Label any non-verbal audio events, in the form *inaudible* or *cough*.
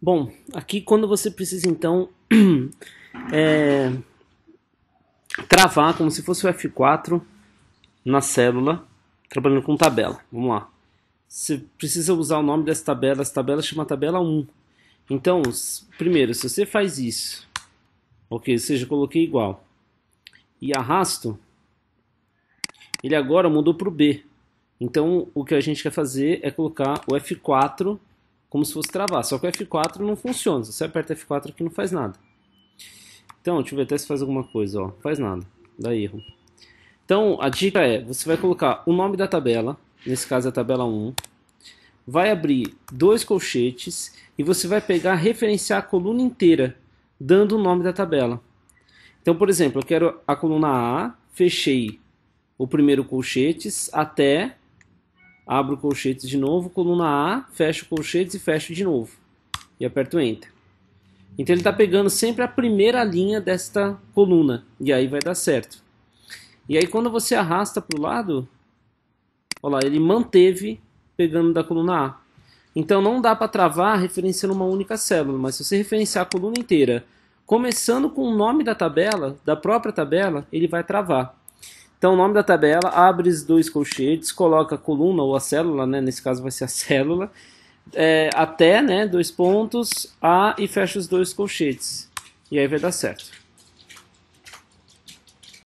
Bom, aqui quando você precisa então *clears throat* é, travar como se fosse o F4 na célula, trabalhando com tabela. Vamos lá. Você precisa usar o nome dessa tabela, essa tabela chama tabela 1. Então, primeiro, se você faz isso, ok, ou seja, coloquei igual, e arrasto, ele agora mudou para o B. Então, o que a gente quer fazer é colocar o F4 como se fosse travar. Só que o F4 não funciona. Se você aperta F4 aqui não faz nada. Então, deixa eu ver até se faz alguma coisa. Ó. Faz nada, dá erro. Então, a dica é, você vai colocar o nome da tabela, nesse caso é a tabela 1, vai abrir dois colchetes e você vai pegar, referenciar a coluna inteira, dando o nome da tabela. Então, por exemplo, eu quero a coluna A, fechei o primeiro colchetes até abro colchetes de novo, coluna A, fecho colchetes e fecho de novo. E aperto Enter. Então ele está pegando sempre a primeira linha desta coluna, e aí vai dar certo. E aí quando você arrasta para o lado, olha lá, ele manteve pegando da coluna A. Então não dá para travar referenciando uma única célula, mas se você referenciar a coluna inteira, começando com o nome da tabela, da própria tabela, ele vai travar. Então, o nome da tabela, abre os dois colchetes, coloca a coluna ou a célula, né? nesse caso vai ser a célula, é, até, né, dois pontos, A e fecha os dois colchetes. E aí vai dar certo.